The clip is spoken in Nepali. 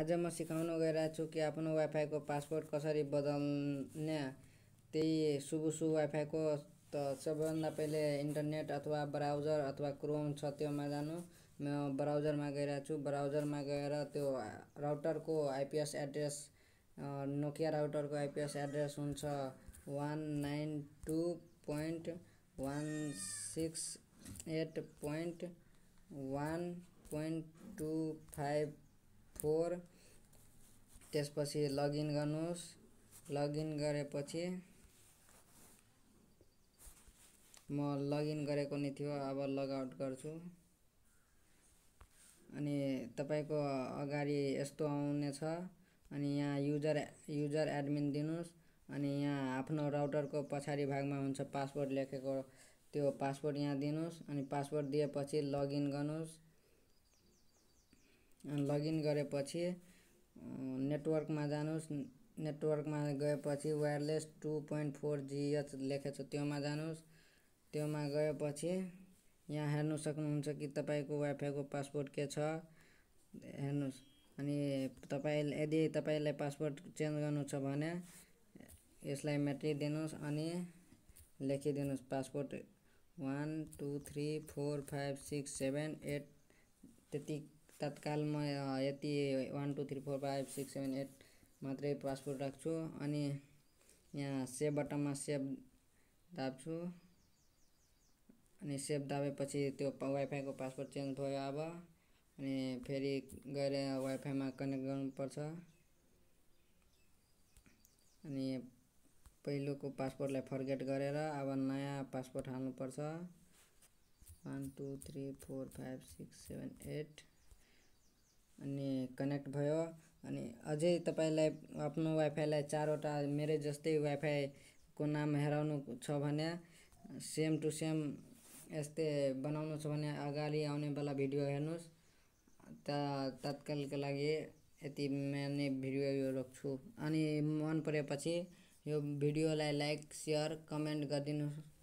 आज म सिकाउन गइरहेको छु कि आफ्नो वाइफाईको पासवर्ड कसरी बदल्ने त्यही सुबुसु वाइफाईको त सबैभन्दा पहिले इन्टरनेट अथवा ब्राउजर अथवा क्रोम छ त्योमा जानु म ब्राउजरमा गइरहेको छु ब्राउजरमा गएर त्यो राउटरको आइपिएस एड्रेस नोकिया राउटरको आइपिएस एड्रेस हुन्छ one nine two point one six eight point one point two five four त्यसपछि लगइन गर्नुहोस् लगइन गरेपछि म लगइन गरेको नै थियो अब लगआउट गर्छु अनि तपाईँको अगाडि यस्तो आउनेछ अनि यहाँ युजर युजर एडमिन दिनुहोस् अनि यहाँ आफ्नो राउटरको पछाडि भागमा हुन्छ पासवर्ड लेखेको त्यो पासवर्ड यहाँ दिनुहोस् अनि पासवर्ड दिएपछि लगइन गर्नुहोस् लगइन गरेपछि नेटवर्कमा जानुहोस् नेटवर्कमा गएपछि wireless two point four G H लेखेको छ त्योमा जानुहोस् त्योमा गएपछि यहाँ हेर्नु सक्नुहुन्छ कि तपाईँको वाइफाईको पासपोर्ट के छ हेर्नुहोस् अनि तपाईँ यदि तपाईँलाई पासपोर्ट चेन्ज गर्नु छ भने यसलाई मेटिदिनुहोस् अनि लेखिदिनुहोस् passport one two three four five six seven eight त्यति तत्काल म यति one two three four five six seven eight मात्रै पासपोर्ट राख्छु अनि यहाँ सेभ बटनमा सेभ दाप्छु अनि सेभ दाबेपछि त्यो वाइफाईको पासवर्ड चेन्ज भयो अब अनि फेरि गएर वाइफाईमा कनेक्ट गर्नुपर्छ अनि पहिलोको पासपोर्टलाई फर्गेट गरेर अब नयाँ पासपोर्ट हाल्नुपर्छ one two three four five six seven eight अनि कनेक्ट भयो अनि अझै तपाईँलाई आफ्नो वाइफाईलाई चारवटा मेरै जस्तै वाइफाईको नाम हेराउनु छ भने सेम टु सेम यस्तै बनाउनु छ भने अगाडि आउनेवाला भिडियो हेर्नुहोस् त तत्कालको लागि यति मैले भिडियो यो रोक्छु अनि मन परेपछि यो भिडियोलाई लाइक सेयर कमेन्ट गरिदिनुहोस्